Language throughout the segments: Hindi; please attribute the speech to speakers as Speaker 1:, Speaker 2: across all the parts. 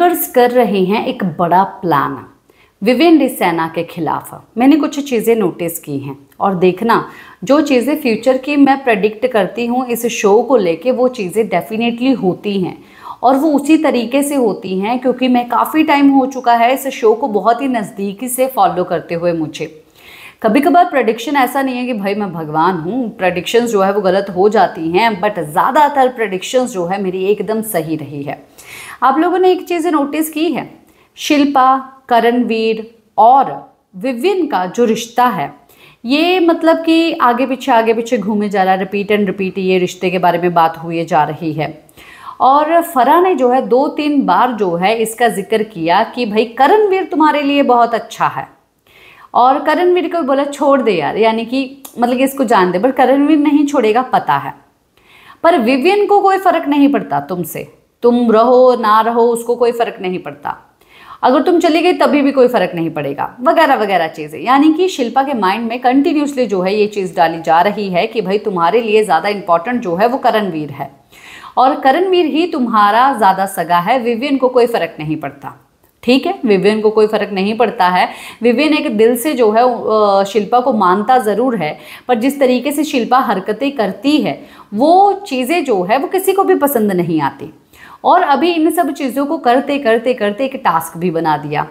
Speaker 1: मेकर्स कर रहे हैं एक बड़ा प्लान विवेन सेना के खिलाफ मैंने कुछ चीज़ें नोटिस की हैं और देखना जो चीज़ें फ्यूचर की मैं प्रडिक्ट करती हूँ इस शो को लेके वो चीज़ें डेफिनेटली होती हैं और वो उसी तरीके से होती हैं क्योंकि मैं काफ़ी टाइम हो चुका है इस शो को बहुत ही नज़दीकी से फॉलो करते हुए मुझे कभी कभार प्रडिक्शन ऐसा नहीं है कि भाई मैं भगवान हूँ प्रडिक्शंस जो है वो गलत हो जाती हैं बट ज़्यादातर प्रडिक्शन जो है मेरी एकदम सही रही है आप लोगों ने एक चीज़ नोटिस की है शिल्पा करणवीर और विविन का जो रिश्ता है ये मतलब कि आगे पीछे आगे पीछे घूमे जा रहा है रिपीट एंड रिपीट ये रिश्ते के बारे में बात हुई जा रही है और फरा ने जो है दो तीन बार जो है इसका जिक्र किया कि भाई करणवीर तुम्हारे लिए बहुत अच्छा है और करणवीर को बोला छोड़ दे यार यानी कि मतलब कि इसको जान दे बट करणवीर नहीं छोड़ेगा पता है पर विवियन को कोई फ़र्क नहीं पड़ता तुमसे तुम रहो ना रहो उसको कोई फ़र्क नहीं पड़ता अगर तुम चली गई तभी भी कोई फ़र्क नहीं पड़ेगा वगैरह वगैरह चीज़ें यानी कि शिल्पा के माइंड में कंटिन्यूसली जो है ये चीज़ डाली जा रही है कि भाई तुम्हारे लिए ज़्यादा इंपॉर्टेंट जो है वो करणवीर है और करणवीर ही तुम्हारा ज़्यादा सगा है विवियन को कोई फ़र्क नहीं पड़ता ठीक है विवियन को कोई फ़र्क नहीं पड़ता है विवियन एक दिल से जो है शिल्पा को मानता ज़रूर है पर जिस तरीके से शिल्पा हरकतें करती है वो चीज़ें जो है वो किसी को भी पसंद नहीं आती और अभी इन सब चीज़ों को करते करते करते एक टास्क भी बना दिया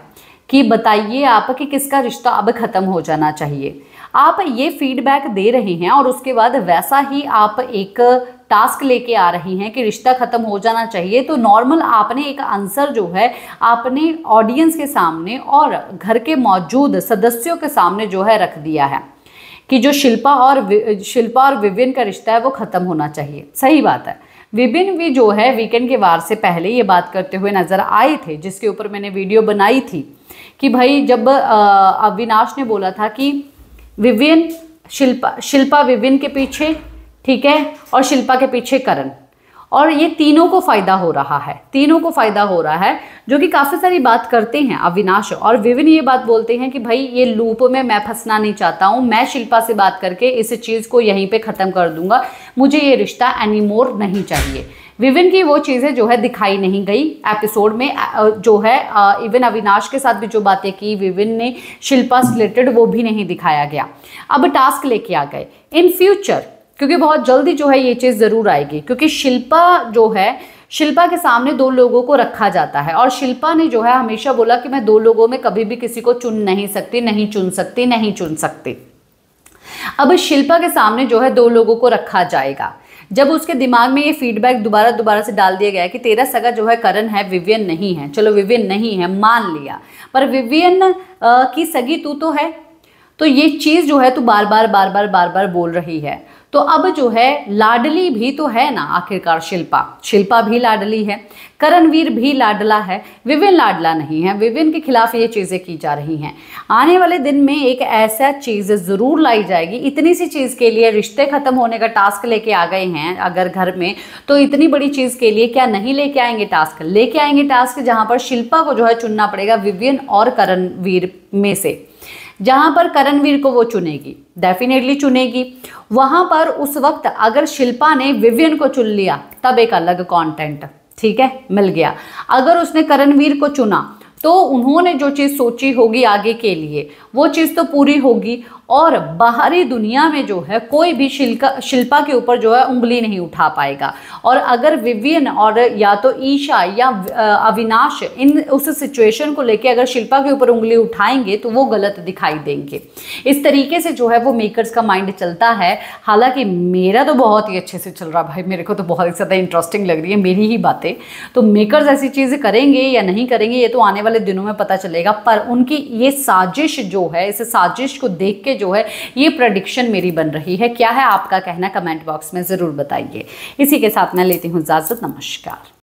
Speaker 1: कि बताइए आप कि किसका रिश्ता अब ख़त्म हो जाना चाहिए आप ये फीडबैक दे रहे हैं और उसके बाद वैसा ही आप एक टास्क लेके आ रही हैं कि रिश्ता ख़त्म हो जाना चाहिए तो नॉर्मल आपने एक आंसर जो है आपने ऑडियंस के सामने और घर के मौजूद सदस्यों के सामने जो है रख दिया है कि जो शिल्पा और शिल्पा और विविन का रिश्ता है वो ख़त्म होना चाहिए सही बात है विभिन्न भी जो है वीकेंड के वार से पहले ये बात करते हुए नज़र आए थे जिसके ऊपर मैंने वीडियो बनाई थी कि भाई जब अविनाश ने बोला था कि विविन शिल्पा शिल्पा विविन के पीछे ठीक है और शिल्पा के पीछे करण और ये तीनों को फ़ायदा हो रहा है तीनों को फ़ायदा हो रहा है जो कि काफ़ी सारी बात करते हैं अविनाश और विविन ये बात बोलते हैं कि भाई ये लूप में मैं फंसना नहीं चाहता हूँ मैं शिल्पा से बात करके इस चीज़ को यहीं पे ख़त्म कर दूंगा मुझे ये रिश्ता एनीमोर नहीं चाहिए विविन की वो चीज़ें जो है दिखाई नहीं गई एपिसोड में जो है इवन अविनाश के साथ भी जो बातें की विविन ने शिल्पा से रिलेटेड वो भी नहीं दिखाया गया अब टास्क लेके आ गए इन फ्यूचर क्योंकि बहुत जल्दी जो है ये चीज़ ज़रूर आएगी क्योंकि शिल्पा जो है शिल्पा के सामने दो लोगों को रखा जाता है और शिल्पा ने जो है हमेशा बोला कि मैं दो लोगों में कभी भी किसी को चुन नहीं सकती नहीं चुन सकती नहीं चुन सकती अब शिल्पा के सामने जो है दो लोगों को रखा जाएगा जब उसके दिमाग में ये फीडबैक दोबारा दोबारा से डाल दिया गया कि तेरा सगा जो है करण है विवियन नहीं है चलो विवियन नहीं है मान लिया पर विवियन की सगी तू तो है तो ये चीज़ जो है तू बार बार बार बार बार बार बोल रही है तो अब जो है लाडली भी तो है ना आखिरकार शिल्पा शिल्पा भी लाडली है करणवीर भी लाडला है विविन लाडला नहीं है विविन के खिलाफ ये चीज़ें की जा रही हैं आने वाले दिन में एक ऐसा चीज़ ज़रूर लाई जाएगी इतनी सी चीज़ के लिए रिश्ते ख़त्म होने का टास्क लेके आ गए हैं अगर घर में तो इतनी बड़ी चीज़ के लिए क्या नहीं लेके आएंगे टास्क लेके आएंगे टास्क जहाँ पर शिल्पा को जो है चुनना पड़ेगा विवियन और करणवीर में से जहां पर करणवीर को वो चुनेगी डेफिनेटली चुनेगी वहां पर उस वक्त अगर शिल्पा ने विवियन को चुन लिया तब एक अलग कॉन्टेंट ठीक है मिल गया अगर उसने करणवीर को चुना तो उन्होंने जो चीज़ सोची होगी आगे के लिए वो चीज़ तो पूरी होगी और बाहरी दुनिया में जो है कोई भी शिल्का शिल्पा के ऊपर जो है उंगली नहीं उठा पाएगा और अगर विवियन और या तो ईशा या अविनाश इन उस सिचुएशन को लेके अगर शिल्पा के ऊपर उंगली उठाएंगे तो वो गलत दिखाई देंगे इस तरीके से जो है वो मेकर्स का माइंड चलता है हालांकि मेरा तो बहुत ही अच्छे से चल रहा भाई मेरे को तो बहुत ही ज़्यादा इंटरेस्टिंग लग रही है मेरी ही बातें तो मेकर्स ऐसी चीज़ें करेंगे या नहीं करेंगे ये तो आने वाले दिनों में पता चलेगा पर उनकी ये साजिश जो है इस साजिश को देख के जो है ये प्रडिक्शन मेरी बन रही है क्या है आपका कहना कमेंट बॉक्स में ज़रूर बताइए इसी के साथ मैं लेती हूँ इजाज़त नमस्कार